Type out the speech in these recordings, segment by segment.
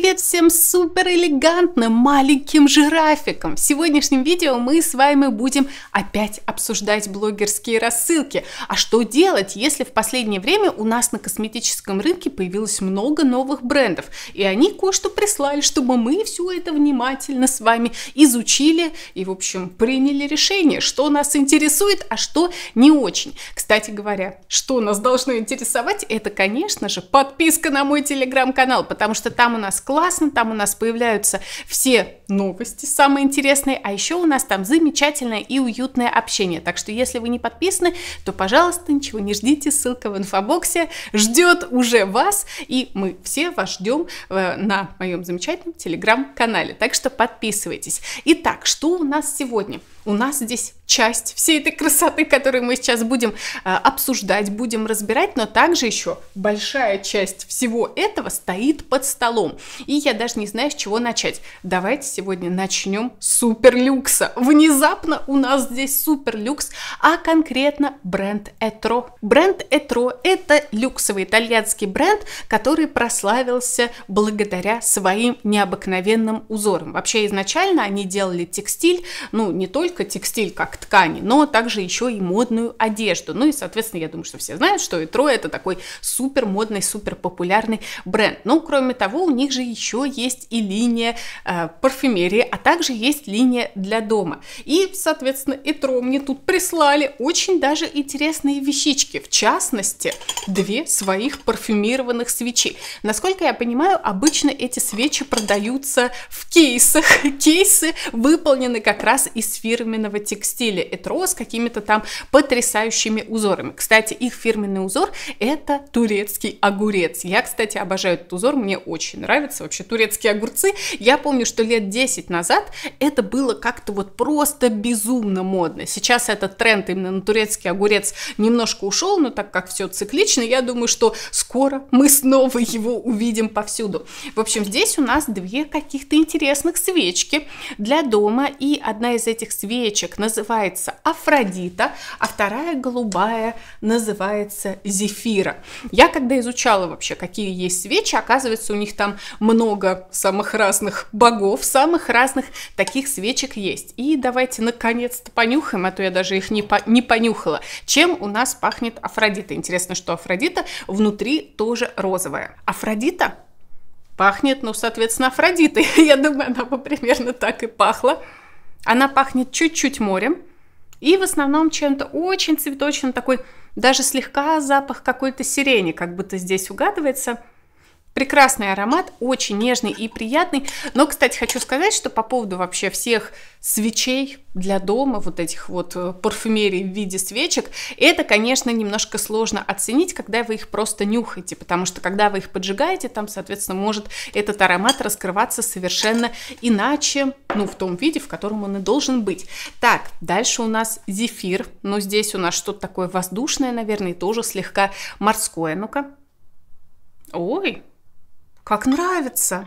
Привет всем супер элегантным маленьким жирафикам! В сегодняшнем видео мы с вами будем опять обсуждать блогерские рассылки. А что делать, если в последнее время у нас на косметическом рынке появилось много новых брендов, и они кое-что прислали, чтобы мы все это внимательно с вами изучили и, в общем, приняли решение, что нас интересует, а что не очень. Кстати говоря, что нас должно интересовать, это, конечно же, подписка на мой телеграм-канал, потому что там у нас классно, там у нас появляются все новости самые интересные, а еще у нас там замечательное и уютное общение. Так что если вы не подписаны, то, пожалуйста, ничего не ждите, ссылка в инфобоксе ждет уже вас, и мы все вас ждем э, на моем замечательном телеграм-канале. Так что подписывайтесь. Итак, что у нас сегодня? У нас здесь часть всей этой красоты, которую мы сейчас будем э, обсуждать, будем разбирать, но также еще большая часть всего этого стоит под столом. И я даже не знаю, с чего начать. Давайте сегодня начнем с суперлюкса. Внезапно у нас здесь суперлюкс, а конкретно бренд Этро. Бренд Этро – это люксовый итальянский бренд, который прославился благодаря своим необыкновенным узорам. Вообще изначально они делали текстиль, ну не только текстиль как ткани, но также еще и модную одежду. Ну и, соответственно, я думаю, что все знают, что Итро это такой супер модный, супер популярный бренд. Но ну, кроме того, у них же еще есть и линия э, парфюмерии, а также есть линия для дома. И, соответственно, Итро мне тут прислали очень даже интересные вещички. В частности, две своих парфюмированных свечи. Насколько я понимаю, обычно эти свечи продаются в кейсах. Кейсы выполнены как раз из фирменного текстиля или этро с какими-то там потрясающими узорами. Кстати, их фирменный узор это турецкий огурец. Я, кстати, обожаю этот узор, мне очень нравится вообще турецкие огурцы. Я помню, что лет 10 назад это было как-то вот просто безумно модно. Сейчас этот тренд именно на турецкий огурец немножко ушел, но так как все циклично, я думаю, что скоро мы снова его увидим повсюду. В общем, здесь у нас две каких-то интересных свечки для дома, и одна из этих свечек называется называется Афродита, а вторая голубая называется Зефира. Я когда изучала вообще, какие есть свечи, оказывается, у них там много самых разных богов, самых разных таких свечек есть. И давайте наконец-то понюхаем, а то я даже их не, по не понюхала. Чем у нас пахнет Афродита? Интересно, что Афродита внутри тоже розовая. Афродита пахнет, ну, соответственно, Афродитой. Я думаю, она бы примерно так и пахла. Она пахнет чуть-чуть морем и в основном чем-то очень цветочным, такой даже слегка запах какой-то сирени, как будто здесь угадывается – Прекрасный аромат, очень нежный и приятный. Но, кстати, хочу сказать, что по поводу вообще всех свечей для дома, вот этих вот э, парфюмерий в виде свечек, это, конечно, немножко сложно оценить, когда вы их просто нюхаете, потому что когда вы их поджигаете, там, соответственно, может этот аромат раскрываться совершенно иначе, ну, в том виде, в котором он и должен быть. Так, дальше у нас зефир, но ну, здесь у нас что-то такое воздушное, наверное, и тоже слегка морское. Ну-ка. Ой, как нравится.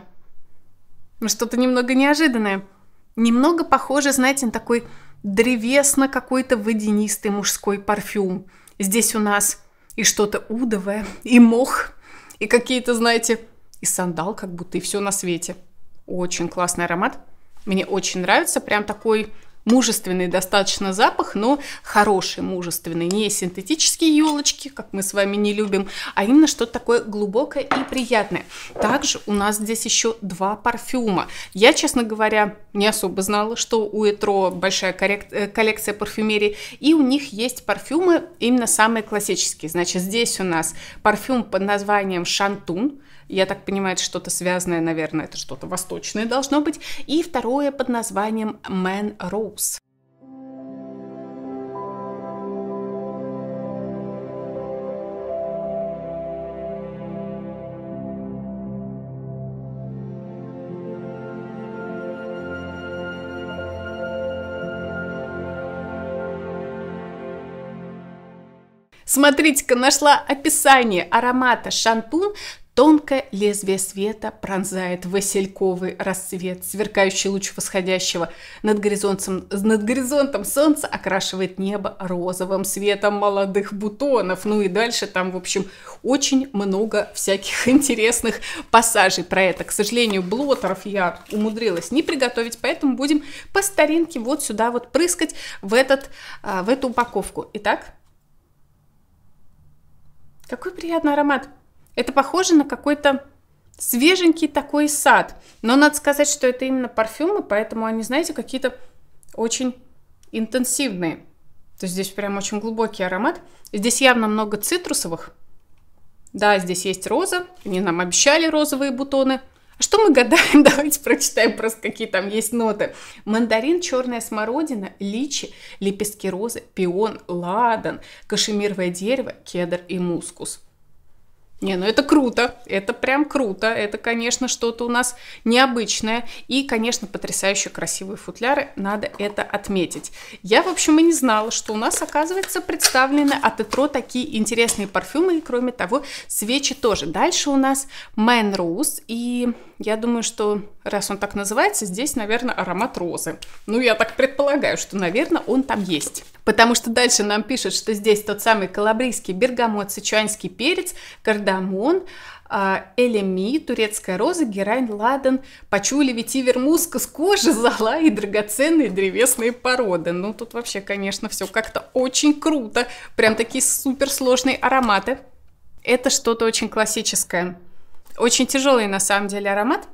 Ну, что-то немного неожиданное. Немного похоже, знаете, на такой древесно какой-то водянистый мужской парфюм. Здесь у нас и что-то удовое, и мох, и какие-то, знаете, и сандал, как будто и все на свете. Очень классный аромат. Мне очень нравится, прям такой мужественный достаточно запах, но хороший мужественный, не синтетические елочки, как мы с вами не любим, а именно что-то такое глубокое и приятное. Также у нас здесь еще два парфюма. Я, честно говоря, не особо знала, что у Этро большая э, коллекция парфюмерии, и у них есть парфюмы именно самые классические. Значит, здесь у нас парфюм под названием «Шантун», я так понимаю, это что-то связанное, наверное, это что-то восточное должно быть. И второе под названием Man Rose. Смотрите-ка, нашла описание аромата шантун Тонкое лезвие света пронзает васильковый расцвет, сверкающий луч восходящего над горизонтом, над горизонтом солнца окрашивает небо розовым светом молодых бутонов. Ну и дальше там, в общем, очень много всяких интересных пассажей про это. К сожалению, блотеров я умудрилась не приготовить, поэтому будем по старинке вот сюда вот прыскать в, этот, а, в эту упаковку. Итак, какой приятный аромат! Это похоже на какой-то свеженький такой сад. Но надо сказать, что это именно парфюмы, поэтому они, знаете, какие-то очень интенсивные. То есть здесь прям очень глубокий аромат. Здесь явно много цитрусовых. Да, здесь есть роза. Они нам обещали розовые бутоны. А что мы гадаем? Давайте прочитаем просто, какие там есть ноты. Мандарин, черная смородина, личи, лепестки розы, пион, ладан, кашемировое дерево, кедр и мускус – не, ну это круто, это прям круто, это, конечно, что-то у нас необычное и, конечно, потрясающе красивые футляры, надо это отметить. Я, в общем, и не знала, что у нас, оказывается, представлены от Этро такие интересные парфюмы, и, кроме того, свечи тоже. Дальше у нас "Мэн Rose, и я думаю, что раз он так называется, здесь, наверное, аромат розы. Ну, я так предполагаю, что, наверное, он там есть. Потому что дальше нам пишут, что здесь тот самый калабрийский бергамот, сычуанский перец, карда кардамон, а, элеми, турецкая роза, герань, ладан, пачули, ветивер, мускус, кожа, зола и драгоценные древесные породы. Ну, тут вообще, конечно, все как-то очень круто. Прям такие суперсложные ароматы. Это что-то очень классическое. Очень тяжелый, на самом деле, аромат.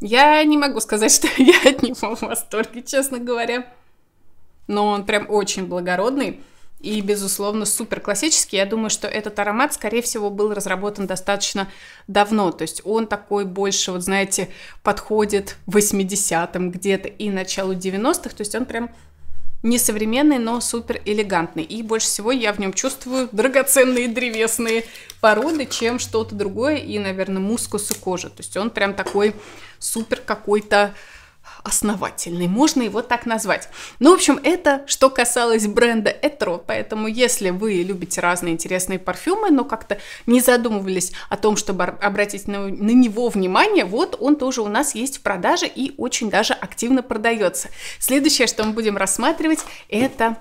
Я не могу сказать, что я от него в восторге, честно говоря. Но он прям очень благородный и, безусловно, супер классический. Я думаю, что этот аромат, скорее всего, был разработан достаточно давно. То есть он такой больше, вот знаете, подходит 80-м где-то и началу 90-х. То есть он прям не современный, но супер элегантный. И больше всего я в нем чувствую драгоценные древесные породы, чем что-то другое. И, наверное, мускус и кожа. То есть он прям такой супер какой-то основательный, можно его так назвать. Ну, в общем, это что касалось бренда Этро, поэтому если вы любите разные интересные парфюмы, но как-то не задумывались о том, чтобы обратить на, на него внимание, вот он тоже у нас есть в продаже и очень даже активно продается. Следующее, что мы будем рассматривать, это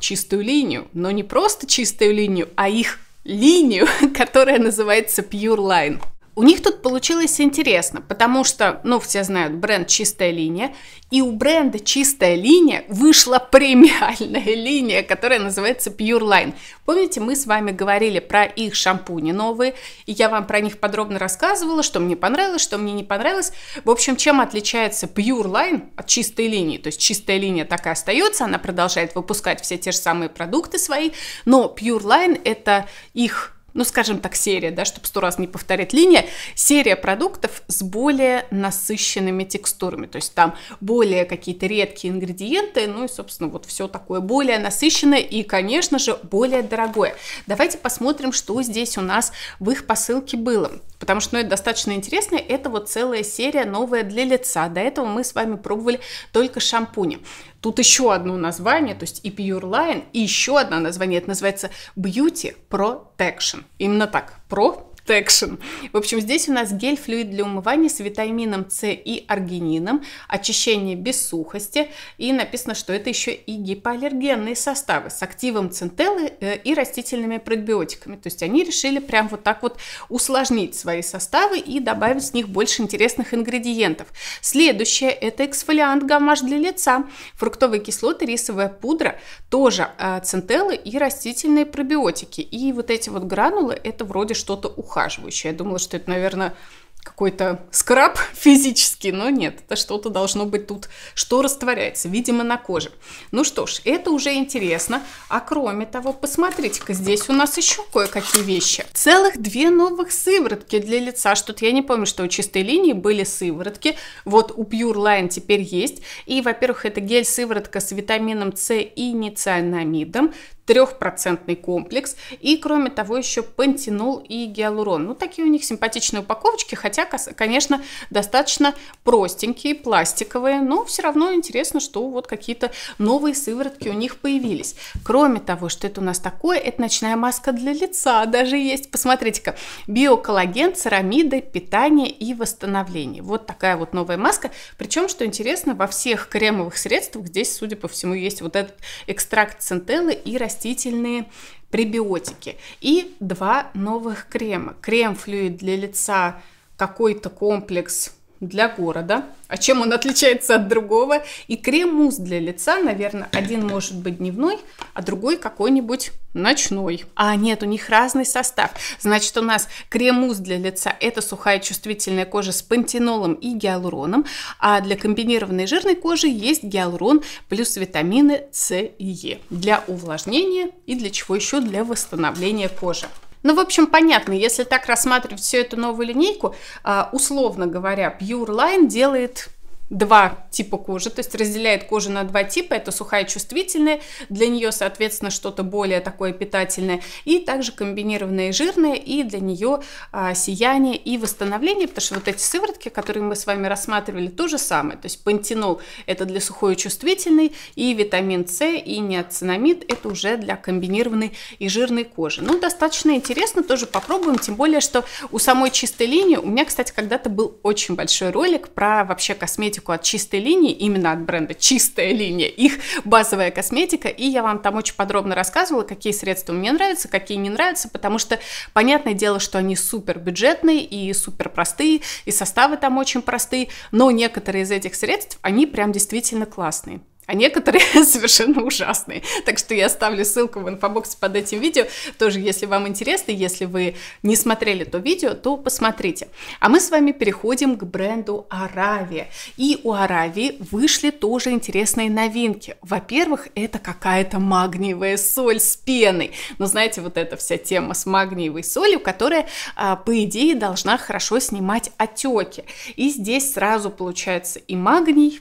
чистую линию, но не просто чистую линию, а их линию, которая называется Pure Line. У них тут получилось интересно, потому что, ну, все знают, бренд «Чистая линия», и у бренда «Чистая линия» вышла премиальная линия, которая называется Pure Line. Помните, мы с вами говорили про их шампуни новые, и я вам про них подробно рассказывала, что мне понравилось, что мне не понравилось. В общем, чем отличается Pure Line от «Чистой линии»? То есть «Чистая линия» так и остается, она продолжает выпускать все те же самые продукты свои, но Pure Line – это их ну, скажем так, серия, да, чтобы сто раз не повторять линия, серия продуктов с более насыщенными текстурами, то есть там более какие-то редкие ингредиенты, ну и, собственно, вот все такое более насыщенное и, конечно же, более дорогое. Давайте посмотрим, что здесь у нас в их посылке было, потому что, ну, это достаточно интересно, это вот целая серия новая для лица, до этого мы с вами пробовали только шампуни. Тут еще одно название, то есть и Pure Line, и еще одно название, это называется Beauty Protection. Именно так, Pro Protection. В общем, здесь у нас гель-флюид для умывания с витамином С и аргинином, очищение без сухости. И написано, что это еще и гипоаллергенные составы с активом центеллы э, и растительными пробиотиками. То есть они решили прям вот так вот усложнить свои составы и добавить в них больше интересных ингредиентов. Следующее – это эксфолиант гамаш для лица, фруктовые кислоты, рисовая пудра, тоже э, центеллы и растительные пробиотики. И вот эти вот гранулы – это вроде что-то уходящее ухаживающая. Я думала, что это, наверное, какой-то скраб физический, но нет, это что-то должно быть тут, что растворяется, видимо, на коже. Ну что ж, это уже интересно. А кроме того, посмотрите-ка, здесь у нас еще кое-какие вещи. Целых две новых сыворотки для лица. Что-то я не помню, что у чистой линии были сыворотки. Вот у Pure Line теперь есть. И, во-первых, это гель-сыворотка с витамином С и ницианамидом трехпроцентный комплекс и кроме того еще пантенол и гиалурон. Ну такие у них симпатичные упаковочки, хотя, конечно, достаточно простенькие, пластиковые, но все равно интересно, что вот какие-то новые сыворотки у них появились. Кроме того, что это у нас такое, это ночная маска для лица даже есть. Посмотрите-ка, биоколлаген, церамиды, питание и восстановление. Вот такая вот новая маска. Причем, что интересно, во всех кремовых средствах здесь, судя по всему, есть вот этот экстракт центеллы и растения растительные пребиотики. И два новых крема. Крем-флюид для лица, какой-то комплекс для города. А чем он отличается от другого? И крем-мусс для лица, наверное, один может быть дневной, а другой какой-нибудь ночной. А нет, у них разный состав. Значит, у нас крем-мусс для лица – это сухая чувствительная кожа с пантенолом и гиалуроном, а для комбинированной жирной кожи есть гиалурон плюс витамины С и Е для увлажнения и для чего еще? Для восстановления кожи. Ну, в общем, понятно, если так рассматривать всю эту новую линейку, а, условно говоря, Pure Line делает два типа кожи, то есть разделяет кожу на два типа, это сухая чувствительная, для нее, соответственно, что-то более такое питательное, и также комбинированная и жирная, и для нее а, сияние и восстановление, потому что вот эти сыворотки, которые мы с вами рассматривали, то же самое, то есть пантенол это для сухой чувствительной, и витамин С, и неоцинамид это уже для комбинированной и жирной кожи. Ну, достаточно интересно, тоже попробуем, тем более, что у самой чистой линии, у меня, кстати, когда-то был очень большой ролик про вообще косметику, косметику от чистой линии, именно от бренда чистая линия, их базовая косметика, и я вам там очень подробно рассказывала, какие средства мне нравятся, какие не нравятся, потому что понятное дело, что они супер бюджетные и супер простые, и составы там очень простые, но некоторые из этих средств, они прям действительно классные а некоторые совершенно ужасные. Так что я оставлю ссылку в инфобоксе под этим видео. Тоже, если вам интересно, если вы не смотрели то видео, то посмотрите. А мы с вами переходим к бренду Аравия. И у Аравии вышли тоже интересные новинки. Во-первых, это какая-то магниевая соль с пеной. Но знаете, вот эта вся тема с магниевой солью, которая, а, по идее, должна хорошо снимать отеки. И здесь сразу получается и магний,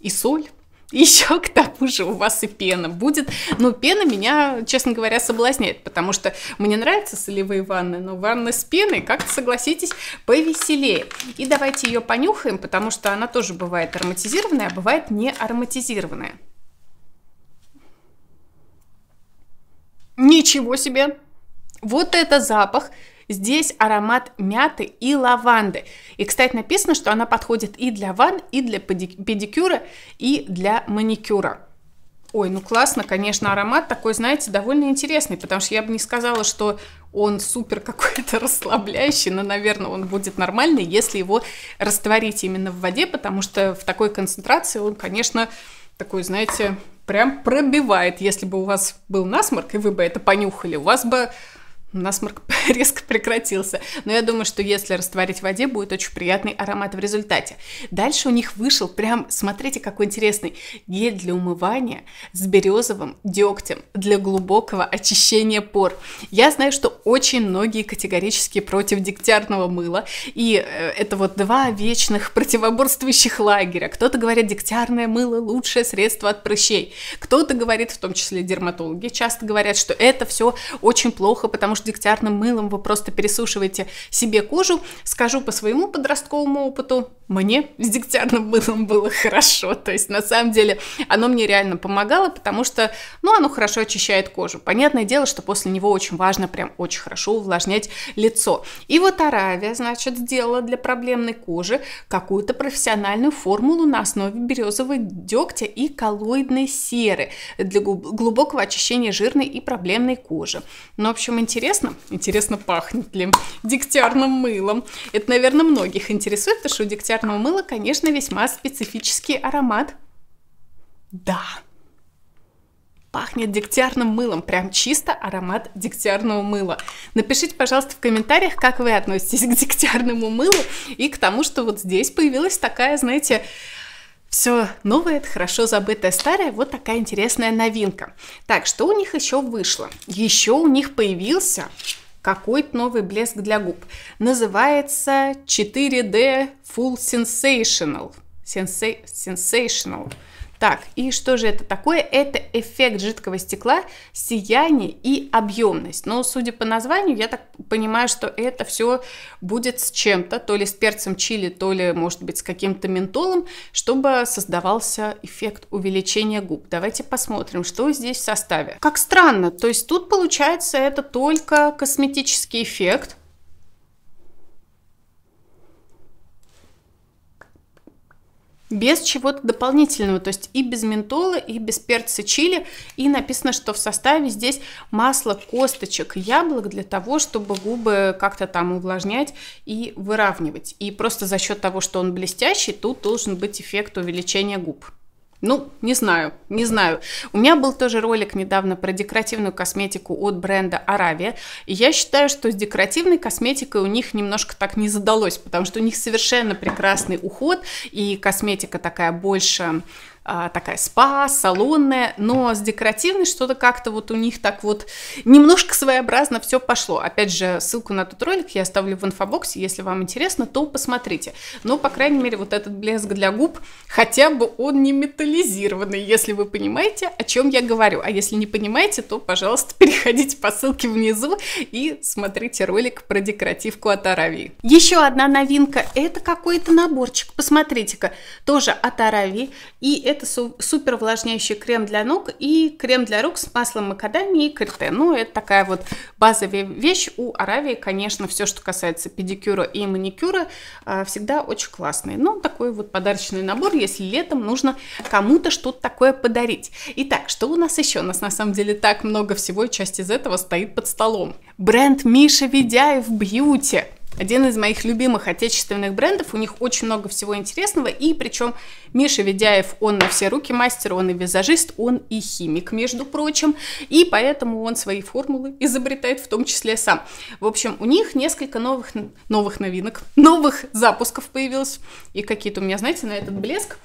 и соль еще к тому же у вас и пена будет. Но пена меня, честно говоря, соблазняет, потому что мне нравятся солевые ванны, но ванны с пеной, как-то согласитесь, повеселее. И давайте ее понюхаем, потому что она тоже бывает ароматизированная, а бывает не ароматизированная. Ничего себе! Вот это запах! Здесь аромат мяты и лаванды. И, кстати, написано, что она подходит и для ванн, и для педикюра, и для маникюра. Ой, ну классно, конечно, аромат такой, знаете, довольно интересный, потому что я бы не сказала, что он супер какой-то расслабляющий, но, наверное, он будет нормальный, если его растворить именно в воде, потому что в такой концентрации он, конечно, такой, знаете, прям пробивает. Если бы у вас был насморк, и вы бы это понюхали, у вас бы Насморк резко прекратился, но я думаю, что если растворить в воде, будет очень приятный аромат в результате. Дальше у них вышел прям, смотрите, какой интересный гель для умывания с березовым дегтем для глубокого очищения пор. Я знаю, что очень многие категорически против дегтярного мыла, и э, это вот два вечных противоборствующих лагеря. Кто-то говорит, дегтярное мыло лучшее средство от прыщей, кто-то говорит, в том числе дерматологи часто говорят, что это все очень плохо, потому может, дегтярным мылом вы просто пересушиваете себе кожу. Скажу по своему подростковому опыту, мне с дегтярным мылом было хорошо. То есть, на самом деле, оно мне реально помогало, потому что, ну, оно хорошо очищает кожу. Понятное дело, что после него очень важно прям очень хорошо увлажнять лицо. И вот Аравия, значит, сделала для проблемной кожи какую-то профессиональную формулу на основе березовой дегтя и коллоидной серы для глубокого очищения жирной и проблемной кожи. Ну, в общем, интересно, интересно пахнет ли дегтярным мылом. Это, наверное, многих интересует, потому что у дегтярного столярного мыла, конечно, весьма специфический аромат. Да. Пахнет дегтярным мылом, прям чисто аромат дегтярного мыла. Напишите, пожалуйста, в комментариях, как вы относитесь к дегтярному мылу и к тому, что вот здесь появилась такая, знаете, все новое, это хорошо забытое старое, вот такая интересная новинка. Так, что у них еще вышло? Еще у них появился какой-то новый блеск для губ. Называется 4D Full Sensational. Sensa sensational. Так, и что же это такое? Это эффект жидкого стекла, сияние и объемность. Но судя по названию, я так понимаю, что это все будет с чем-то, то ли с перцем чили, то ли, может быть, с каким-то ментолом, чтобы создавался эффект увеличения губ. Давайте посмотрим, что здесь в составе. Как странно, то есть тут получается это только косметический эффект, без чего-то дополнительного, то есть и без ментола, и без перца чили. И написано, что в составе здесь масло косточек яблок для того, чтобы губы как-то там увлажнять и выравнивать. И просто за счет того, что он блестящий, тут должен быть эффект увеличения губ. Ну, не знаю, не знаю. У меня был тоже ролик недавно про декоративную косметику от бренда Аравия. И я считаю, что с декоративной косметикой у них немножко так не задалось, потому что у них совершенно прекрасный уход, и косметика такая больше а, такая спа, салонная, но с декоративной что-то как-то вот у них так вот немножко своеобразно все пошло. Опять же, ссылку на тот ролик я оставлю в инфобоксе, если вам интересно, то посмотрите. Но, по крайней мере, вот этот блеск для губ, хотя бы он не металлизированный, если вы понимаете, о чем я говорю. А если не понимаете, то, пожалуйста, переходите по ссылке внизу и смотрите ролик про декоративку от Аравии. Еще одна новинка, это какой-то наборчик, посмотрите-ка, тоже от Аравии, и это это су супер увлажняющий крем для ног и крем для рук с маслом макадамии и карте. Ну, это такая вот базовая вещь. У Аравии, конечно, все, что касается педикюра и маникюра, а, всегда очень классные. Но ну, такой вот подарочный набор, если летом нужно кому-то что-то такое подарить. Итак, что у нас еще? У нас на самом деле так много всего, и часть из этого стоит под столом. Бренд Миша Ведяев Бьюти один из моих любимых отечественных брендов, у них очень много всего интересного, и причем Миша Ведяев, он на все руки мастер, он и визажист, он и химик, между прочим, и поэтому он свои формулы изобретает в том числе сам. В общем, у них несколько новых, новых новинок, новых запусков появилось, и какие-то у меня, знаете, на этот блеск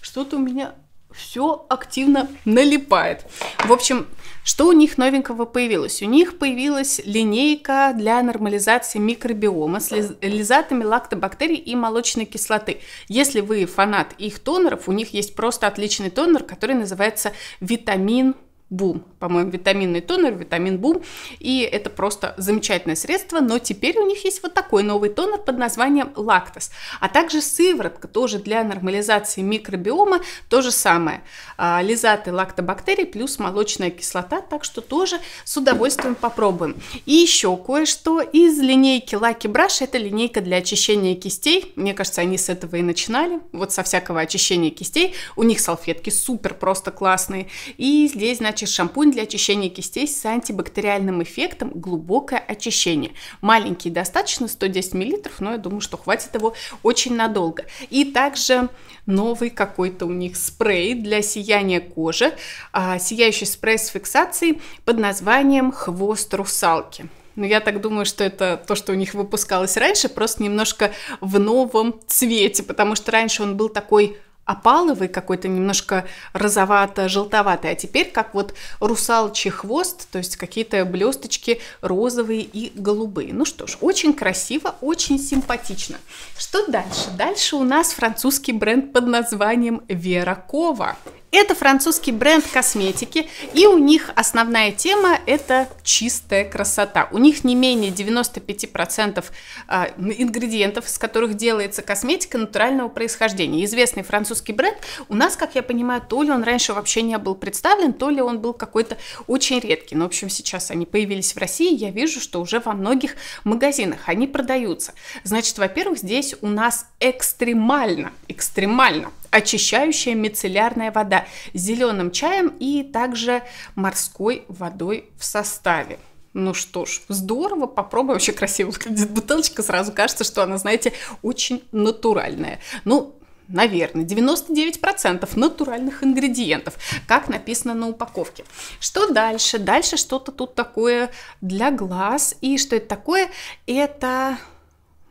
что-то у меня все активно налипает. В общем, что у них новенького появилось? У них появилась линейка для нормализации микробиома с лизатами лактобактерий и молочной кислоты. Если вы фанат их тонеров, у них есть просто отличный тонер, который называется витамин Бум, по-моему, витаминный тонер, витамин Бум, и это просто замечательное средство, но теперь у них есть вот такой новый тонер под названием Лактос, а также сыворотка тоже для нормализации микробиома, то же самое, а, лизаты лактобактерий плюс молочная кислота, так что тоже с удовольствием попробуем. И еще кое-что из линейки Lucky Brush, это линейка для очищения кистей, мне кажется, они с этого и начинали, вот со всякого очищения кистей, у них салфетки супер просто классные, и здесь, значит, значит шампунь для очищения кистей с антибактериальным эффектом глубокое очищение. Маленький достаточно, 110 мл, но я думаю, что хватит его очень надолго. И также новый какой-то у них спрей для сияния кожи, а, сияющий спрей с фиксацией под названием «Хвост русалки». Но ну, я так думаю, что это то, что у них выпускалось раньше, просто немножко в новом цвете, потому что раньше он был такой опаловый какой-то, немножко розовато-желтоватый, а теперь как вот русалчий хвост, то есть какие-то блесточки розовые и голубые. Ну что ж, очень красиво, очень симпатично. Что дальше? Дальше у нас французский бренд под названием Веракова. Это французский бренд косметики, и у них основная тема – это чистая красота. У них не менее 95% а, ингредиентов, из которых делается косметика натурального происхождения. Известный французский бренд у нас, как я понимаю, то ли он раньше вообще не был представлен, то ли он был какой-то очень редкий. Но, в общем, сейчас они появились в России, я вижу, что уже во многих магазинах они продаются. Значит, во-первых, здесь у нас экстремально, экстремально очищающая мицеллярная вода с зеленым чаем и также морской водой в составе. Ну что ж, здорово, попробуем. Вообще красиво выглядит бутылочка, сразу кажется, что она, знаете, очень натуральная. Ну, наверное, 99% натуральных ингредиентов, как написано на упаковке. Что дальше? Дальше что-то тут такое для глаз. И что это такое? Это...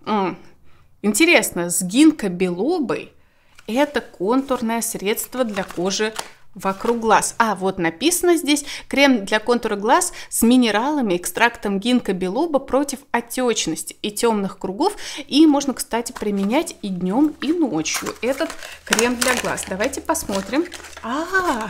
М -м, интересно, с гинкобелобой это контурное средство для кожи вокруг глаз. А вот написано здесь крем для контура глаз с минералами, экстрактом гинка против отечности и темных кругов. И можно, кстати, применять и днем, и ночью этот крем для глаз. Давайте посмотрим. А, -а, -а!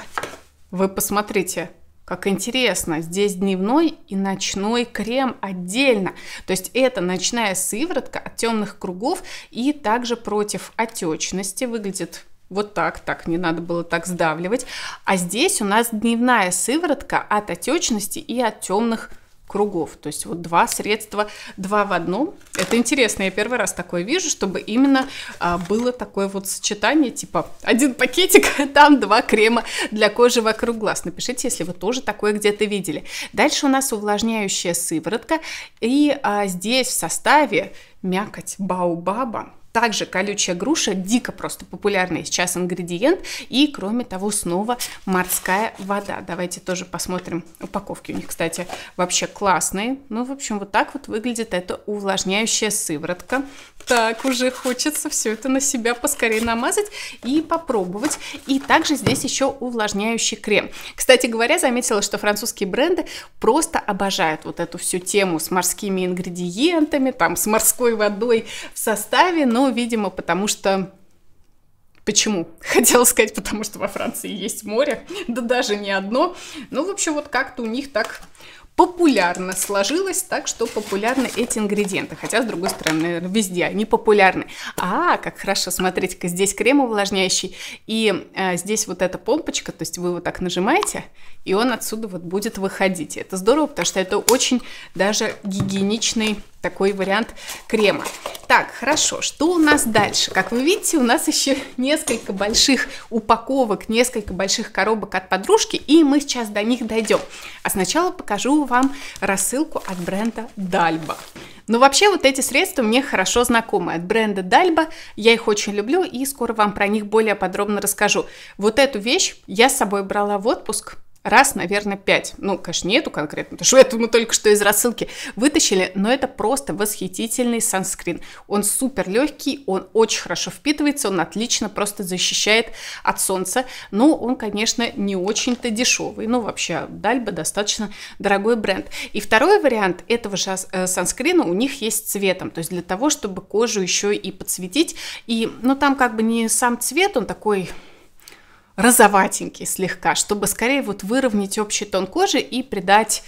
вы посмотрите, как интересно, здесь дневной и ночной крем отдельно. То есть это ночная сыворотка от темных кругов и также против отечности. Выглядит вот так, так, не надо было так сдавливать. А здесь у нас дневная сыворотка от отечности и от темных кругов кругов. То есть вот два средства, два в одном. Это интересно, я первый раз такое вижу, чтобы именно а, было такое вот сочетание, типа один пакетик, а там два крема для кожи вокруг глаз. Напишите, если вы тоже такое где-то видели. Дальше у нас увлажняющая сыворотка. И а, здесь в составе мякоть баобаба, также колючая груша, дико просто популярный сейчас ингредиент. И, кроме того, снова морская вода. Давайте тоже посмотрим упаковки. У них, кстати, вообще классные. Ну, в общем, вот так вот выглядит эта увлажняющая сыворотка. Так, уже хочется все это на себя поскорее намазать и попробовать. И также здесь еще увлажняющий крем. Кстати говоря, заметила, что французские бренды просто обожают вот эту всю тему с морскими ингредиентами, там, с морской водой в составе, но ну, видимо, потому что... Почему? Хотела сказать, потому что во Франции есть море, да даже не одно. Ну, в общем, вот как-то у них так популярно сложилось, так что популярны эти ингредиенты. Хотя, с другой стороны, наверное, везде они популярны. А, как хорошо, смотрите-ка, здесь крем увлажняющий, и э, здесь вот эта помпочка, то есть вы вот так нажимаете, и он отсюда вот будет выходить. Это здорово, потому что это очень даже гигиеничный такой вариант крема. Так, хорошо, что у нас дальше? Как вы видите, у нас еще несколько больших упаковок, несколько больших коробок от подружки, и мы сейчас до них дойдем. А сначала покажу вам рассылку от бренда Дальба. Ну, вообще вот эти средства мне хорошо знакомы от бренда Дальба, я их очень люблю и скоро вам про них более подробно расскажу. Вот эту вещь я с собой брала в отпуск, раз, наверное, пять. Ну, конечно, нету конкретно, потому что это мы только что из рассылки вытащили, но это просто восхитительный санскрин. Он супер легкий, он очень хорошо впитывается, он отлично просто защищает от солнца, но он, конечно, не очень-то дешевый. Ну, вообще, Дальба достаточно дорогой бренд. И второй вариант этого же э, санскрина у них есть цветом, то есть для того, чтобы кожу еще и подсветить. И, ну, там как бы не сам цвет, он такой розоватенький слегка, чтобы скорее вот выровнять общий тон кожи и придать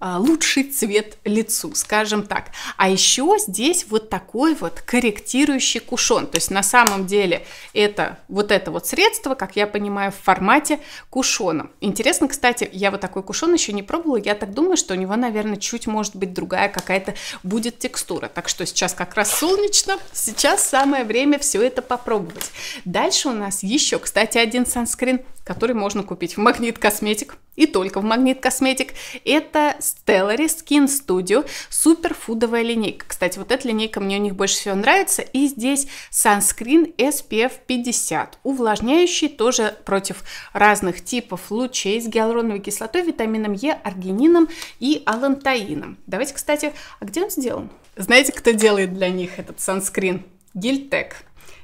а, лучший цвет лицу, скажем так. А еще здесь вот такой вот корректирующий кушон. То есть на самом деле это вот это вот средство, как я понимаю, в формате кушона. Интересно, кстати, я вот такой кушон еще не пробовала. Я так думаю, что у него, наверное, чуть может быть другая какая-то будет текстура. Так что сейчас как раз солнечно. Сейчас самое время все это попробовать. Дальше у нас еще, кстати, один санскрин – который можно купить в Магнит Косметик и только в Магнит Косметик. Это Stellary Skin Studio, суперфудовая линейка. Кстати, вот эта линейка мне у них больше всего нравится. И здесь санскрин SPF 50, увлажняющий тоже против разных типов лучей с гиалуроновой кислотой, витамином Е, аргинином и алантаином. Давайте, кстати, а где он сделан? Знаете, кто делает для них этот санскрин? Гильтек.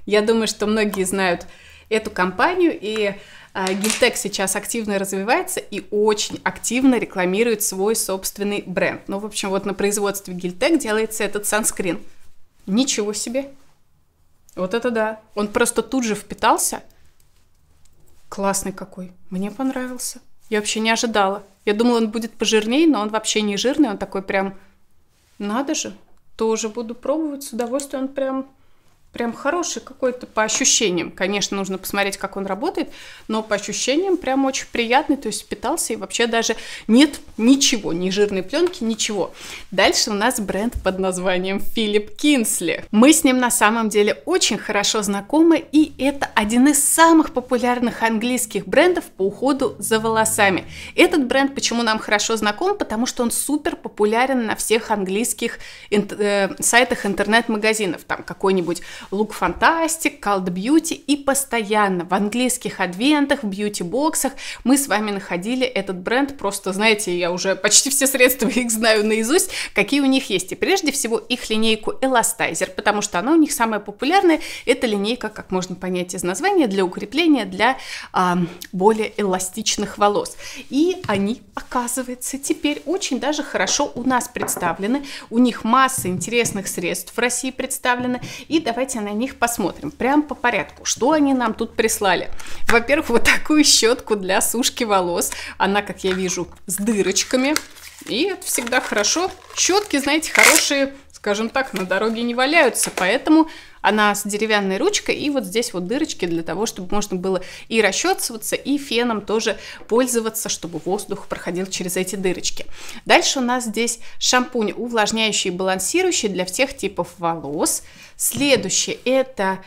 Я думаю, что многие знают эту компанию и а, Гильтек сейчас активно развивается и очень активно рекламирует свой собственный бренд. Ну, в общем, вот на производстве Гильтек делается этот санскрин. Ничего себе! Вот это да! Он просто тут же впитался. Классный какой. Мне понравился. Я вообще не ожидала. Я думала, он будет пожирнее, но он вообще не жирный. Он такой прям... Надо же. Тоже буду пробовать с удовольствием. Он прям прям хороший какой-то по ощущениям. Конечно, нужно посмотреть, как он работает, но по ощущениям прям очень приятный, то есть впитался и вообще даже нет ничего, ни жирной пленки, ничего. Дальше у нас бренд под названием Филипп Кинсли. Мы с ним на самом деле очень хорошо знакомы, и это один из самых популярных английских брендов по уходу за волосами. Этот бренд почему нам хорошо знаком? Потому что он супер популярен на всех английских ин- э, сайтах интернет-магазинов, там какой-нибудь Лук Фантастик, Call the и постоянно в английских адвентах, в бьюти-боксах мы с вами находили этот бренд, просто, знаете, я уже почти все средства их знаю наизусть, какие у них есть, и прежде всего их линейку Эластайзер, потому что она у них самая популярная, это линейка, как можно понять из названия, для укрепления, для э, более эластичных волос, и они, оказывается, теперь очень даже хорошо у нас представлены, у них масса интересных средств в России представлена, и давайте давайте на них посмотрим. Прям по порядку. Что они нам тут прислали? Во-первых, вот такую щетку для сушки волос. Она, как я вижу, с дырочками. И это всегда хорошо. Щетки, знаете, хорошие, скажем так, на дороге не валяются. Поэтому она с деревянной ручкой, и вот здесь вот дырочки для того, чтобы можно было и расчесываться, и феном тоже пользоваться, чтобы воздух проходил через эти дырочки. Дальше у нас здесь шампунь увлажняющий и балансирующий для всех типов волос. Следующее это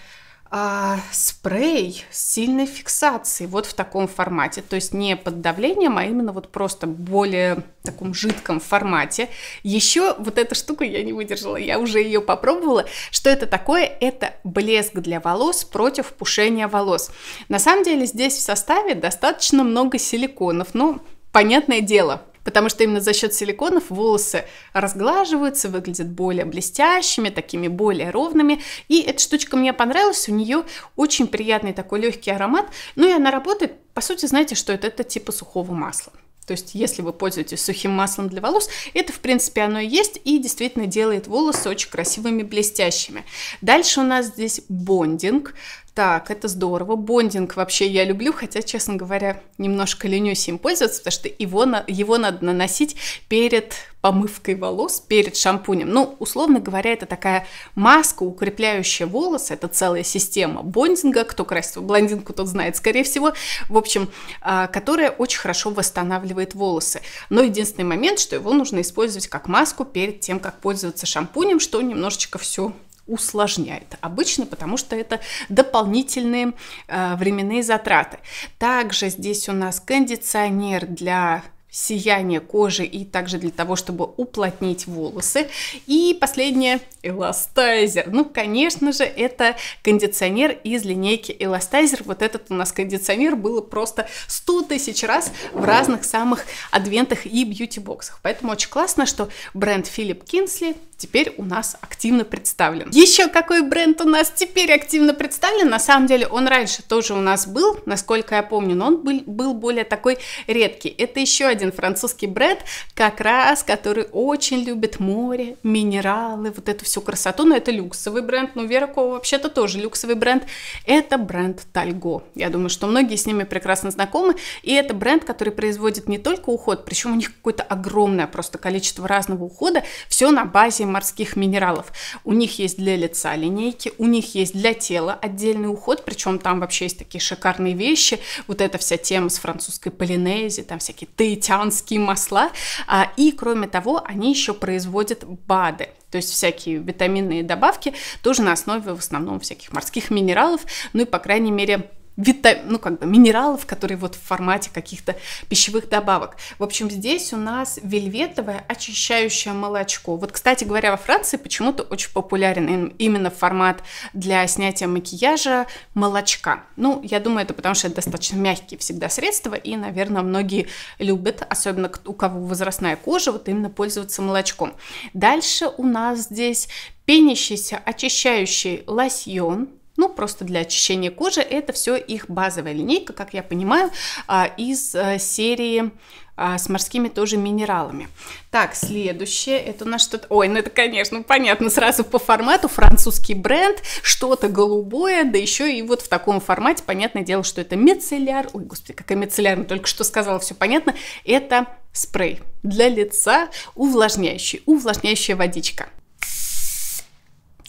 а, спрей с сильной фиксацией, вот в таком формате, то есть не под давлением, а именно вот просто более таком жидком формате. Еще вот эта штука я не выдержала, я уже ее попробовала. Что это такое? Это блеск для волос против пушения волос. На самом деле здесь в составе достаточно много силиконов, но понятное дело, потому что именно за счет силиконов волосы разглаживаются, выглядят более блестящими, такими более ровными. И эта штучка мне понравилась, у нее очень приятный такой легкий аромат, ну и она работает, по сути, знаете, что это? Это типа сухого масла. То есть, если вы пользуетесь сухим маслом для волос, это, в принципе, оно и есть и действительно делает волосы очень красивыми, блестящими. Дальше у нас здесь бондинг. Так, это здорово. Бондинг вообще я люблю, хотя, честно говоря, немножко ленюсь им пользоваться, потому что его, его надо наносить перед помывкой волос, перед шампунем. Ну, условно говоря, это такая маска, укрепляющая волосы, это целая система бондинга, кто красит блондинку, тот знает, скорее всего, в общем, а, которая очень хорошо восстанавливает волосы. Но единственный момент, что его нужно использовать как маску перед тем, как пользоваться шампунем, что немножечко все усложняет обычно, потому что это дополнительные э, временные затраты. Также здесь у нас кондиционер для сияние кожи и также для того, чтобы уплотнить волосы. И последнее – эластайзер. Ну, конечно же, это кондиционер из линейки эластайзер. Вот этот у нас кондиционер было просто 100 тысяч раз в разных самых адвентах и бьюти-боксах. Поэтому очень классно, что бренд Филипп Кинсли теперь у нас активно представлен. Еще какой бренд у нас теперь активно представлен? На самом деле он раньше тоже у нас был, насколько я помню, но он был, был более такой редкий. Это еще один один французский бренд, как раз, который очень любит море, минералы, вот эту всю красоту, но это люксовый бренд, но Верако вообще-то тоже люксовый бренд, это бренд Тальго. Я думаю, что многие с ними прекрасно знакомы, и это бренд, который производит не только уход, причем у них какое-то огромное просто количество разного ухода, все на базе морских минералов. У них есть для лица линейки, у них есть для тела отдельный уход, причем там вообще есть такие шикарные вещи, вот эта вся тема с французской полинезией, там всякие тетя христианские масла. А, и, кроме того, они еще производят БАДы, то есть всякие витаминные добавки, тоже на основе в основном всяких морских минералов, ну и, по крайней мере, вита... ну, как бы минералов, которые вот в формате каких-то пищевых добавок. В общем, здесь у нас вельветовое очищающее молочко. Вот, кстати говоря, во Франции почему-то очень популярен именно формат для снятия макияжа молочка. Ну, я думаю, это потому что это достаточно мягкие всегда средства, и, наверное, многие любят, особенно у кого возрастная кожа, вот именно пользоваться молочком. Дальше у нас здесь пенящийся очищающий лосьон, ну, просто для очищения кожи. Это все их базовая линейка, как я понимаю, а, из э, серии а, с морскими тоже минералами. Так, следующее, это у нас что-то... Ой, ну это, конечно, ну, понятно, сразу по формату, французский бренд, что-то голубое, да еще и вот в таком формате, понятное дело, что это мицелляр, ой, господи, какая мицелляр, ну, только что сказала, все понятно, это спрей для лица увлажняющий, увлажняющая водичка.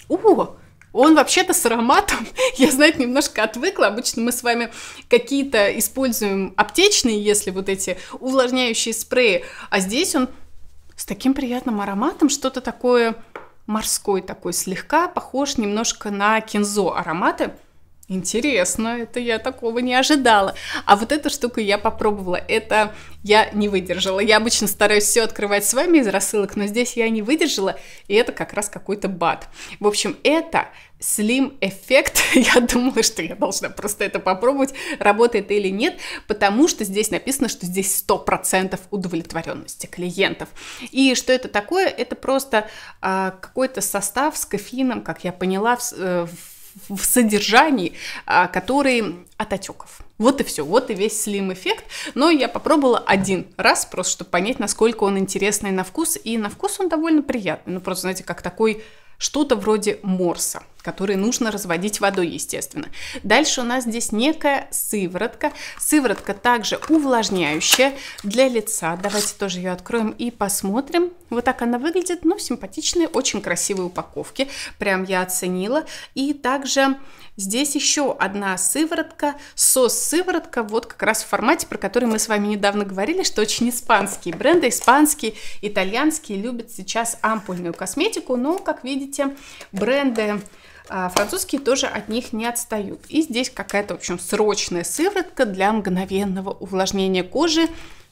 О, он вообще-то с ароматом, я, знаете, немножко отвыкла. Обычно мы с вами какие-то используем аптечные, если вот эти увлажняющие спреи. А здесь он с таким приятным ароматом, что-то такое морской такой, слегка похож немножко на кинзо ароматы. Интересно, это я такого не ожидала. А вот эту штуку я попробовала. Это я не выдержала. Я обычно стараюсь все открывать с вами из рассылок, но здесь я не выдержала, и это как раз какой-то бат. В общем, это Slim Effect. Я думала, что я должна просто это попробовать, работает или нет, потому что здесь написано, что здесь 100% удовлетворенности клиентов. И что это такое? Это просто э, какой-то состав с кофеином, как я поняла, в, э, в в содержании, а, который от отеков. Вот и все, вот и весь слим-эффект. Но я попробовала один раз, просто чтобы понять, насколько он интересный на вкус. И на вкус он довольно приятный. Ну, просто, знаете, как такой что-то вроде морса которые нужно разводить водой, естественно. Дальше у нас здесь некая сыворотка. Сыворотка также увлажняющая для лица. Давайте тоже ее откроем и посмотрим. Вот так она выглядит, ну, симпатичная, очень красивые упаковки. Прям я оценила. И также здесь еще одна сыворотка, сос-сыворотка, вот как раз в формате, про который мы с вами недавно говорили, что очень испанские бренды, испанские, итальянские любят сейчас ампульную косметику, но, как видите, бренды а французские тоже от них не отстают. И здесь какая-то, в общем, срочная сыворотка для мгновенного увлажнения кожи.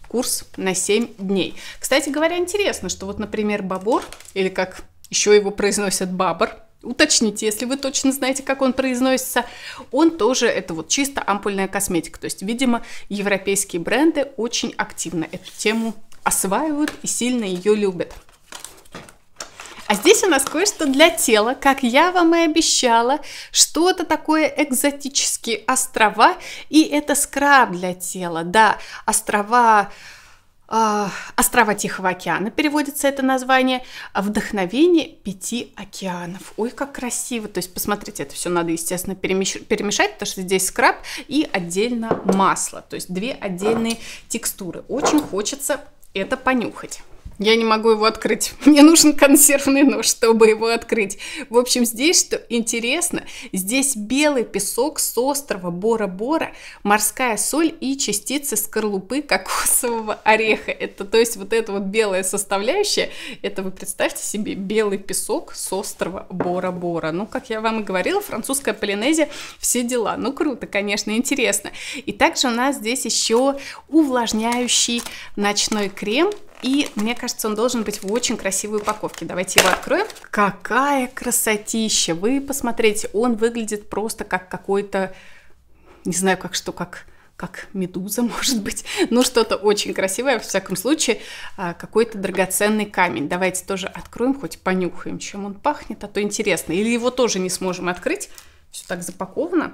Курс на 7 дней. Кстати говоря, интересно, что вот, например, бабор, или как еще его произносят бабор, уточните, если вы точно знаете, как он произносится, он тоже, это вот чисто ампульная косметика. То есть, видимо, европейские бренды очень активно эту тему осваивают и сильно ее любят. А здесь у нас кое-что для тела, как я вам и обещала, что-то такое экзотические острова, и это скраб для тела, да, острова э, Острова Тихого океана переводится это название. Вдохновение пяти океанов. Ой, как красиво. То есть, посмотрите, это все надо, естественно, перемеш... перемешать, потому что здесь скраб и отдельно масло. То есть, две отдельные текстуры. Очень хочется это понюхать. Я не могу его открыть. Мне нужен консервный нож, чтобы его открыть. В общем, здесь, что интересно, здесь белый песок с острова Бора-Бора, морская соль и частицы скорлупы кокосового ореха. Это, то есть, вот эта вот белая составляющая, это вы представьте себе белый песок с острова Бора-Бора. Ну, как я вам и говорила, французская Полинезия, все дела. Ну, круто, конечно, интересно. И также у нас здесь еще увлажняющий ночной крем и мне кажется, он должен быть в очень красивой упаковке. Давайте его откроем. Какая красотища! Вы посмотрите, он выглядит просто как какой-то, не знаю, как что, как как медуза, может быть, ну что-то очень красивое, во всяком случае, а, какой-то драгоценный камень. Давайте тоже откроем, хоть понюхаем, чем он пахнет, а то интересно. Или его тоже не сможем открыть, все так запаковано.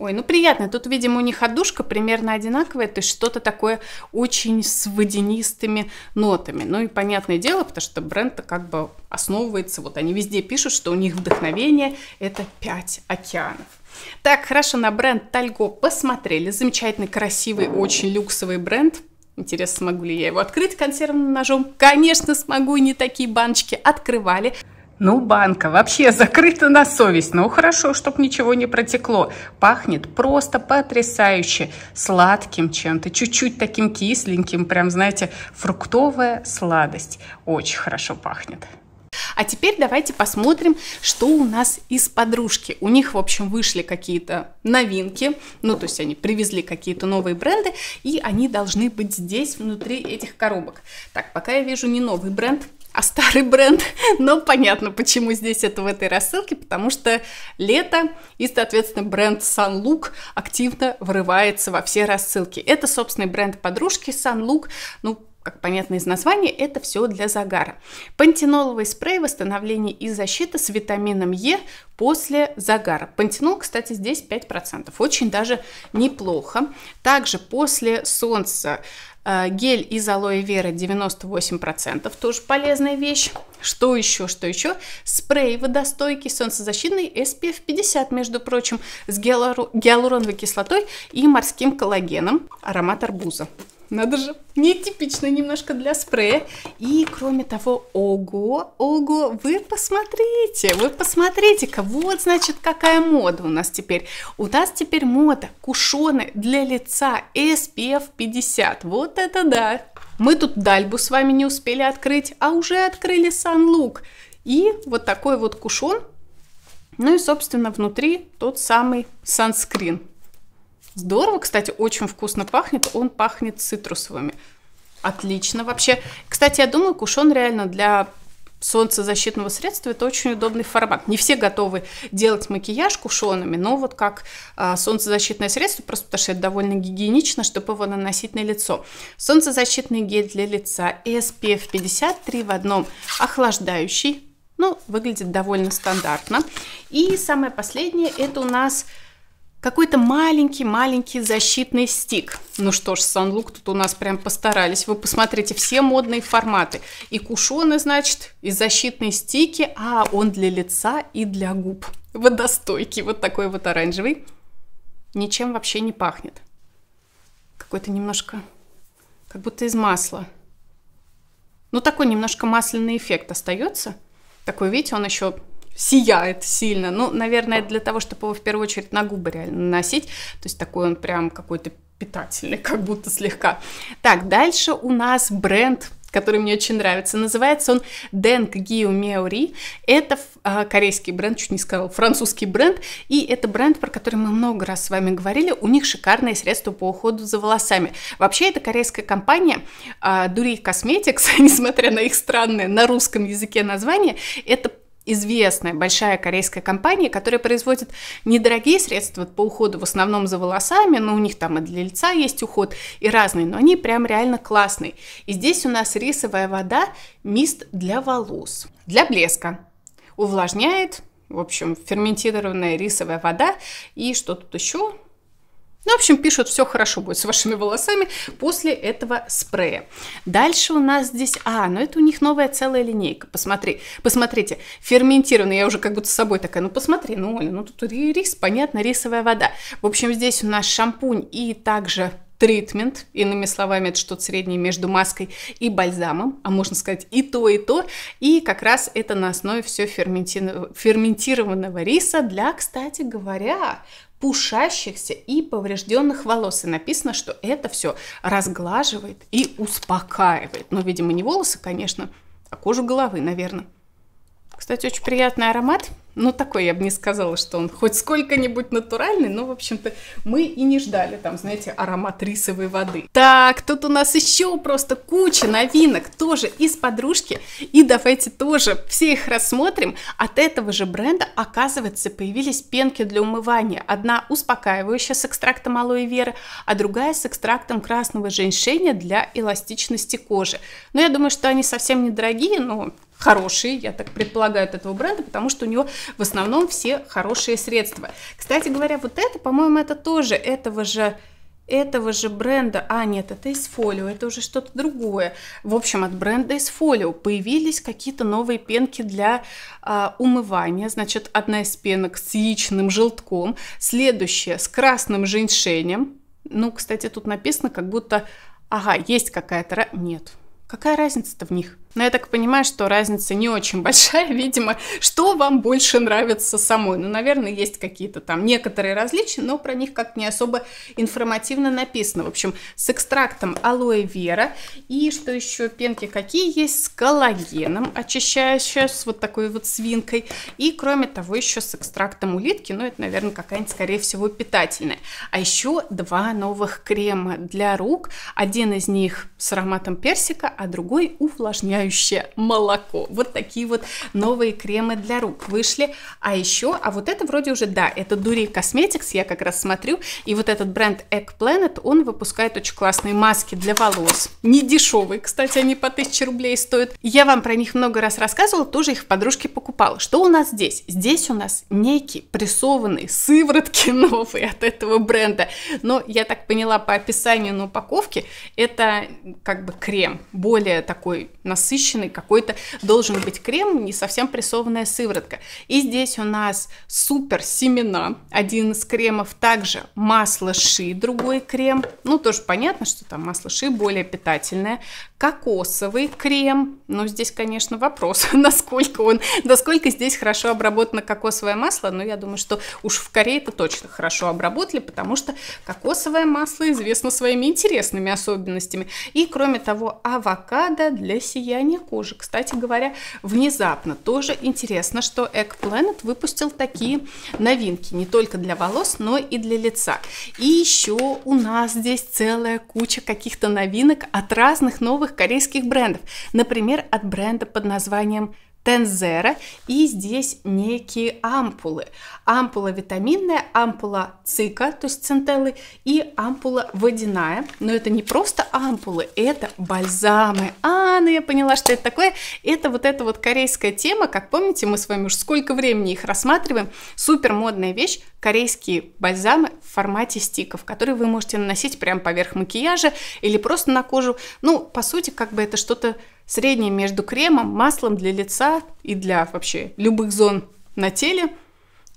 Ой, ну приятно. Тут, видимо, у них отдушка примерно одинаковая, то есть что-то такое очень с водянистыми нотами. Ну и понятное дело, потому что бренд как бы основывается, вот они везде пишут, что у них вдохновение – это пять океанов. Так, хорошо, на бренд Тальго посмотрели. Замечательный, красивый, очень люксовый бренд. Интересно, смогу ли я его открыть консервным ножом? Конечно, смогу, и не такие баночки открывали. Ну, банка вообще закрыта на совесть. Ну, хорошо, чтобы ничего не протекло. Пахнет просто потрясающе сладким чем-то. Чуть-чуть таким кисленьким. Прям, знаете, фруктовая сладость. Очень хорошо пахнет. А теперь давайте посмотрим, что у нас из подружки. У них, в общем, вышли какие-то новинки, ну, то есть они привезли какие-то новые бренды, и они должны быть здесь, внутри этих коробок. Так, пока я вижу не новый бренд, а старый бренд. Но понятно, почему здесь это в этой рассылке, потому что лето и, соответственно, бренд Sunlook активно врывается во все рассылки. Это, собственно, бренд подружки Sunlook. Ну, как понятно из названия, это все для загара. Пантеноловый спрей восстановление и защита с витамином Е после загара. Пантенол, кстати, здесь 5%. Очень даже неплохо. Также после солнца Э, гель из алоэ вера 98%, тоже полезная вещь. Что еще, что еще? Спрей водостойкий, солнцезащитный, SPF 50, между прочим, с гиалуроновой кислотой и морским коллагеном, аромат арбуза. Надо же, нетипично немножко для спрея. И кроме того, ого, ого, вы посмотрите, вы посмотрите-ка, вот значит какая мода у нас теперь. У нас теперь мода кушоны для лица SPF 50, вот это да. Мы тут дальбу с вами не успели открыть, а уже открыли санлук. И вот такой вот кушон ну и, собственно, внутри тот самый санскрин. Здорово, кстати, очень вкусно пахнет. Он пахнет цитрусовыми. Отлично вообще. Кстати, я думаю, кушон реально для солнцезащитного средства это очень удобный формат. Не все готовы делать макияж кушонами, но вот как а, солнцезащитное средство, просто потому что это довольно гигиенично, чтобы его наносить на лицо. Солнцезащитный гель для лица SPF 53 в одном охлаждающий. Ну, выглядит довольно стандартно. И самое последнее, это у нас какой-то маленький-маленький защитный стик. Ну что ж, Санлук тут у нас прям постарались. Вы посмотрите, все модные форматы. И кушоны, значит, и защитные стики, а он для лица и для губ. Водостойкий, вот такой вот оранжевый. Ничем вообще не пахнет. Какой-то немножко, как будто из масла. Ну такой немножко масляный эффект остается. Такой, видите, он еще сияет сильно. Ну, наверное, для того, чтобы его в первую очередь на губы реально наносить. То есть такой он прям какой-то питательный, как будто слегка. Так, дальше у нас бренд который мне очень нравится. Называется он Denk Gio Meuri. Это э, корейский бренд, чуть не сказал, французский бренд. И это бренд, про который мы много раз с вами говорили. У них шикарное средство по уходу за волосами. Вообще, это корейская компания э, а, Duri Cosmetics, несмотря на их странное на русском языке название, это известная большая корейская компания, которая производит недорогие средства по уходу в основном за волосами, но у них там и для лица есть уход, и разные, но они прям реально классные. И здесь у нас рисовая вода, мист для волос, для блеска. Увлажняет, в общем, ферментированная рисовая вода и что тут еще? Ну, в общем, пишут, все хорошо будет с вашими волосами после этого спрея. Дальше у нас здесь... А, ну это у них новая целая линейка. Посмотри, посмотрите, ферментированный, я уже как будто с собой такая, ну посмотри, ну, Оля, ну тут рис, понятно, рисовая вода. В общем, здесь у нас шампунь и также тритмент, иными словами, это что-то среднее между маской и бальзамом, а можно сказать и то, и то, и как раз это на основе все ферменти... ферментированного риса для, кстати говоря, пушащихся и поврежденных волос. И написано, что это все разглаживает и успокаивает. Но, ну, видимо, не волосы, конечно, а кожу головы, наверное. Кстати, очень приятный аромат. Ну, такой я бы не сказала, что он хоть сколько-нибудь натуральный, но, в общем-то, мы и не ждали там, знаете, аромат рисовой воды. Так, тут у нас еще просто куча новинок, тоже из подружки, и давайте тоже все их рассмотрим. От этого же бренда, оказывается, появились пенки для умывания. Одна успокаивающая с экстрактом алоэ веры, а другая с экстрактом красного женьшеня для эластичности кожи. Но я думаю, что они совсем недорогие, но хороший, я так предполагаю, от этого бренда, потому что у него в основном все хорошие средства. Кстати говоря, вот это, по-моему, это тоже этого же этого же бренда, а нет, это из фолио, это уже что-то другое. В общем, от бренда из фолио появились какие-то новые пенки для а, умывания. Значит, одна из пенок с яичным желтком, следующая с красным женьшенем. Ну, кстати, тут написано, как будто, ага, есть какая-то... Нет, какая разница-то в них? Но я так понимаю, что разница не очень большая, видимо. Что вам больше нравится самой? Ну, наверное, есть какие-то там некоторые различия, но про них как не особо информативно написано. В общем, с экстрактом алоэ вера. И что еще, пенки какие есть? С коллагеном очищающая, с вот такой вот свинкой. И, кроме того, еще с экстрактом улитки. Ну, это, наверное, какая-нибудь, скорее всего, питательная. А еще два новых крема для рук. Один из них с ароматом персика, а другой увлажняющий увлажняющее молоко. Вот такие вот новые кремы для рук вышли. А еще, а вот это вроде уже, да, это Дури Cosmetics, я как раз смотрю. И вот этот бренд Egg Planet, он выпускает очень классные маски для волос. Не дешевые, кстати, они по 1000 рублей стоят. Я вам про них много раз рассказывала, тоже их подружки покупала. Что у нас здесь? Здесь у нас некие прессованные сыворотки новые от этого бренда. Но я так поняла по описанию на упаковке, это как бы крем, более такой насыщенный насыщенный какой-то должен быть крем, не совсем прессованная сыворотка. И здесь у нас супер семена, один из кремов, также масло ши, другой крем. Ну, тоже понятно, что там масло ши более питательное кокосовый крем. Но ну, здесь, конечно, вопрос, насколько он, насколько здесь хорошо обработано кокосовое масло. Но я думаю, что уж в Корее это точно хорошо обработали, потому что кокосовое масло известно своими интересными особенностями. И, кроме того, авокадо для сияния кожи. Кстати говоря, внезапно тоже интересно, что Egg выпустил такие новинки не только для волос, но и для лица. И еще у нас здесь целая куча каких-то новинок от разных новых новых корейских брендов, например, от бренда под названием Тензера. И здесь некие ампулы. Ампула витаминная, ампула цика, то есть центеллы, и ампула водяная. Но это не просто ампулы, это бальзамы. А, ну я поняла, что это такое. Это вот эта вот корейская тема, как помните, мы с вами уже сколько времени их рассматриваем. Супер модная вещь, корейские бальзамы в формате стиков, которые вы можете наносить прямо поверх макияжа или просто на кожу. Ну, по сути, как бы это что-то Среднее между кремом, маслом для лица и для вообще любых зон на теле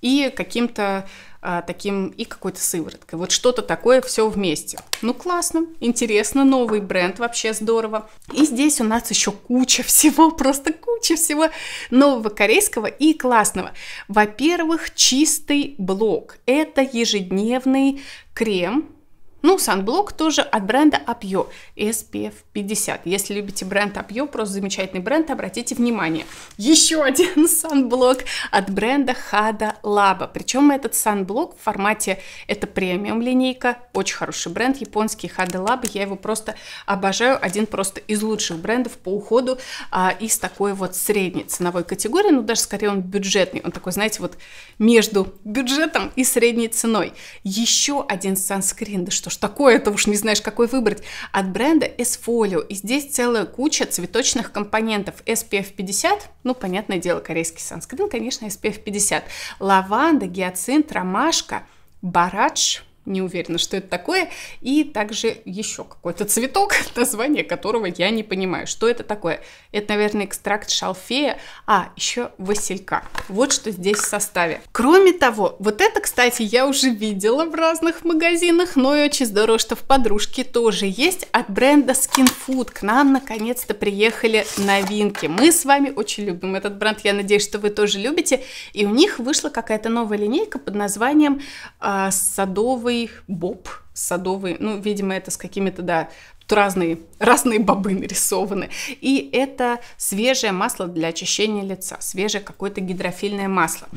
и каким-то а, таким и какой-то сывороткой. Вот что-то такое все вместе. Ну классно, интересно, новый бренд вообще здорово. И здесь у нас еще куча всего, просто куча всего нового корейского и классного. Во-первых, чистый блок. Это ежедневный крем, ну, санблок тоже от бренда Apio SPF 50. Если любите бренд Apio, просто замечательный бренд, обратите внимание. Еще один санблок от бренда Hada Lab. Причем этот санблок в формате, это премиум линейка, очень хороший бренд, японский Hada Lab, я его просто обожаю, один просто из лучших брендов по уходу а, из такой вот средней ценовой категории, ну даже скорее он бюджетный, он такой, знаете, вот между бюджетом и средней ценой. Еще один санскрин, да что что такое, это уж не знаешь, какой выбрать, от бренда S-Folio. И здесь целая куча цветочных компонентов. SPF 50, ну, понятное дело, корейский санскрин, конечно, SPF 50. Лаванда, гиацинт, ромашка, барадж – не уверена, что это такое, и также еще какой-то цветок, название которого я не понимаю, что это такое. Это, наверное, экстракт шалфея, а еще василька. Вот что здесь в составе. Кроме того, вот это, кстати, я уже видела в разных магазинах, но и очень здорово, что в подружке тоже есть от бренда Skin Food. К нам наконец-то приехали новинки. Мы с вами очень любим этот бренд, я надеюсь, что вы тоже любите. И у них вышла какая-то новая линейка под названием э, «Садовый садовый боб, садовый, ну, видимо, это с какими-то, да, тут разные, разные бобы нарисованы. И это свежее масло для очищения лица, свежее какое-то гидрофильное масло.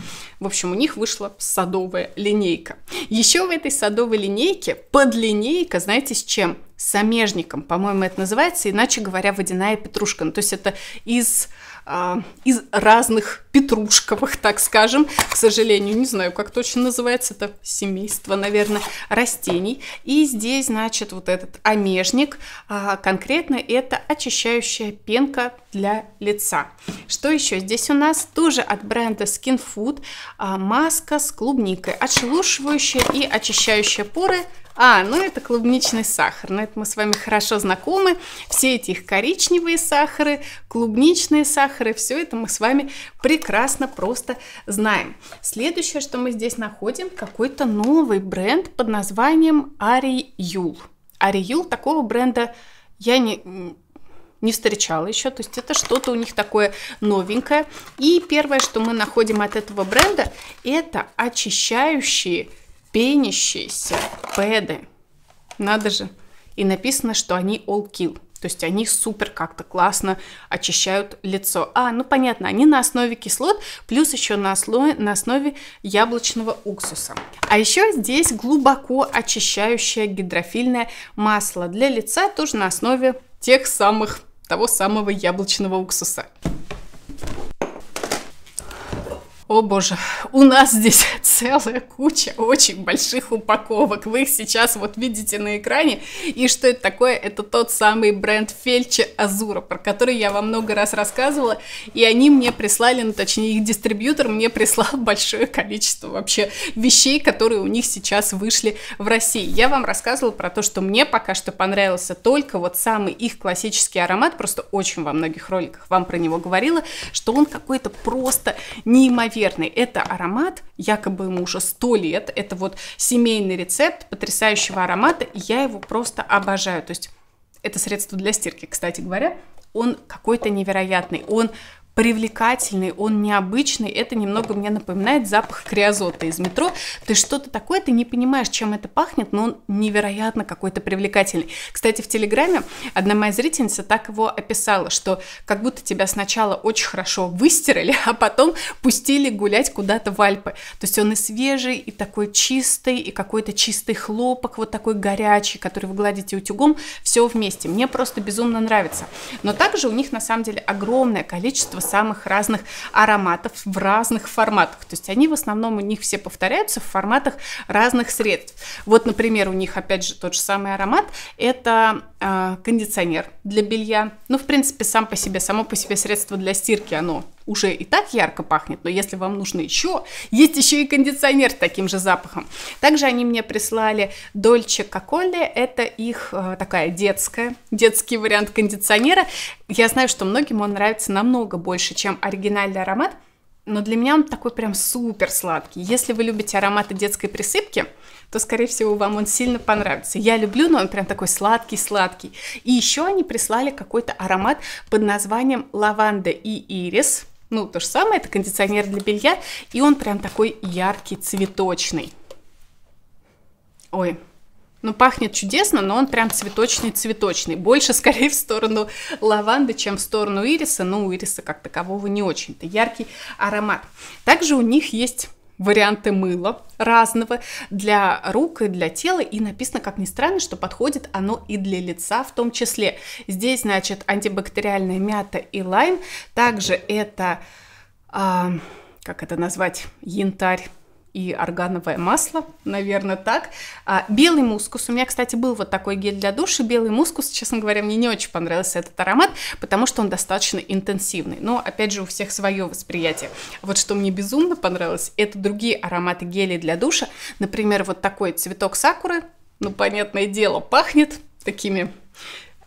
В общем, у них вышла садовая линейка. Еще в этой садовой линейке под линейка знаете, с чем? С самежником, по-моему, это называется, иначе говоря, водяная петрушка. Ну, то есть это из а, из разных петрушковых, так скажем, к сожалению, не знаю, как точно называется, это семейство, наверное, растений. И здесь, значит, вот этот омежник, а, конкретно это очищающая пенка для лица. Что еще? Здесь у нас тоже от бренда Skin Food а, маска с клубникой, отшелушивающая и очищающая поры а, ну это клубничный сахар. ну, это мы с вами хорошо знакомы. Все эти их коричневые сахары, клубничные сахары, все это мы с вами прекрасно просто знаем. Следующее, что мы здесь находим, какой-то новый бренд под названием Ариюл. Ариюл такого бренда я не, не встречала еще. То есть это что-то у них такое новенькое. И первое, что мы находим от этого бренда, это очищающие пенящиеся пэды. Надо же. И написано, что они all kill. То есть они супер как-то классно очищают лицо. А, ну понятно, они на основе кислот, плюс еще на, слое, на основе яблочного уксуса. А еще здесь глубоко очищающее гидрофильное масло для лица, тоже на основе тех самых, того самого яблочного уксуса. О боже, у нас здесь целая куча очень больших упаковок. Вы их сейчас вот видите на экране. И что это такое? Это тот самый бренд Фельче Азура, про который я вам много раз рассказывала. И они мне прислали, ну точнее их дистрибьютор мне прислал большое количество вообще вещей, которые у них сейчас вышли в России. Я вам рассказывала про то, что мне пока что понравился только вот самый их классический аромат. Просто очень во многих роликах вам про него говорила, что он какой-то просто неимоверный неимоверный. Это аромат, якобы ему уже 100 лет, это вот семейный рецепт потрясающего аромата, я его просто обожаю. То есть это средство для стирки, кстати говоря, он какой-то невероятный, он привлекательный, он необычный. Это немного мне напоминает запах криозота из метро. Ты что-то такое, ты не понимаешь, чем это пахнет, но он невероятно какой-то привлекательный. Кстати, в Телеграме одна моя зрительница так его описала, что как будто тебя сначала очень хорошо выстирали, а потом пустили гулять куда-то в Альпы. То есть он и свежий, и такой чистый, и какой-то чистый хлопок, вот такой горячий, который вы гладите утюгом, все вместе. Мне просто безумно нравится. Но также у них на самом деле огромное количество самых разных ароматов в разных форматах. То есть они в основном у них все повторяются в форматах разных средств. Вот, например, у них опять же тот же самый аромат – это э, кондиционер для белья. Ну, в принципе, сам по себе, само по себе средство для стирки, оно уже и так ярко пахнет, но если вам нужно еще, есть еще и кондиционер с таким же запахом. Также они мне прислали Dolce Коколе, это их э, такая детская, детский вариант кондиционера. Я знаю, что многим он нравится намного больше, чем оригинальный аромат, но для меня он такой прям супер сладкий. Если вы любите ароматы детской присыпки, то, скорее всего, вам он сильно понравится. Я люблю, но он прям такой сладкий-сладкий. И еще они прислали какой-то аромат под названием лаванда и ирис. Ну, то же самое, это кондиционер для белья, и он прям такой яркий, цветочный. Ой, ну, пахнет чудесно, но он прям цветочный-цветочный. Больше, скорее, в сторону лаванды, чем в сторону ириса. Но у ириса как такового не очень-то яркий аромат. Также у них есть варианты мыла разного для рук и для тела. И написано, как ни странно, что подходит оно и для лица в том числе. Здесь, значит, антибактериальная мята и лайм. Также это, а, как это назвать, янтарь и органовое масло, наверное, так. А, белый мускус. У меня, кстати, был вот такой гель для душа. Белый мускус, честно говоря, мне не очень понравился этот аромат, потому что он достаточно интенсивный. Но, опять же, у всех свое восприятие. Вот что мне безумно понравилось, это другие ароматы гелей для душа. Например, вот такой цветок сакуры. Ну, понятное дело, пахнет такими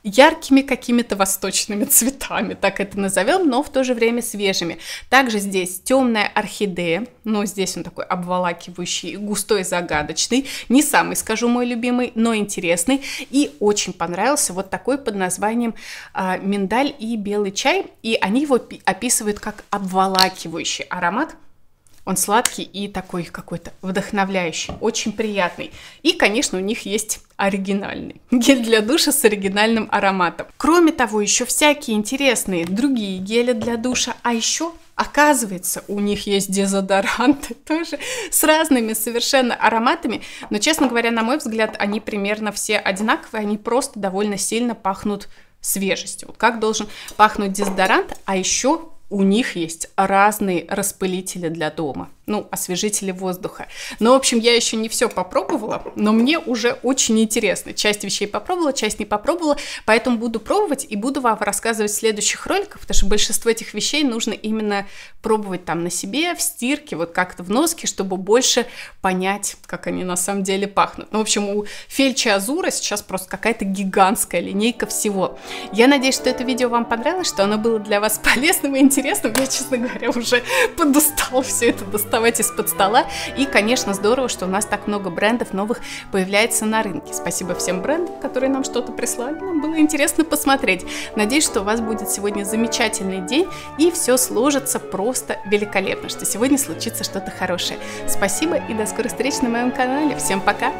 яркими какими-то восточными цветами, так это назовем, но в то же время свежими. Также здесь темная орхидея, но здесь он такой обволакивающий, густой, загадочный, не самый, скажу, мой любимый, но интересный. И очень понравился вот такой под названием а, миндаль и белый чай, и они его описывают как обволакивающий аромат. Он сладкий и такой какой-то вдохновляющий, очень приятный. И, конечно, у них есть оригинальный. Гель для душа с оригинальным ароматом. Кроме того, еще всякие интересные другие гели для душа, а еще Оказывается, у них есть дезодоранты тоже с разными совершенно ароматами, но, честно говоря, на мой взгляд, они примерно все одинаковые, они просто довольно сильно пахнут свежестью. как должен пахнуть дезодорант, а еще у них есть разные распылители для дома ну, освежители воздуха. Ну, в общем, я еще не все попробовала, но мне уже очень интересно. Часть вещей попробовала, часть не попробовала, поэтому буду пробовать и буду вам рассказывать в следующих роликах, потому что большинство этих вещей нужно именно пробовать там на себе, в стирке, вот как-то в носке, чтобы больше понять, как они на самом деле пахнут. Ну, в общем, у Фельча Азура сейчас просто какая-то гигантская линейка всего. Я надеюсь, что это видео вам понравилось, что оно было для вас полезным и интересным. Я, честно говоря, уже подустал все это доставать доставать из-под стола. И, конечно, здорово, что у нас так много брендов новых появляется на рынке. Спасибо всем брендам, которые нам что-то прислали. Нам было интересно посмотреть. Надеюсь, что у вас будет сегодня замечательный день и все сложится просто великолепно, что сегодня случится что-то хорошее. Спасибо и до скорых встреч на моем канале. Всем пока!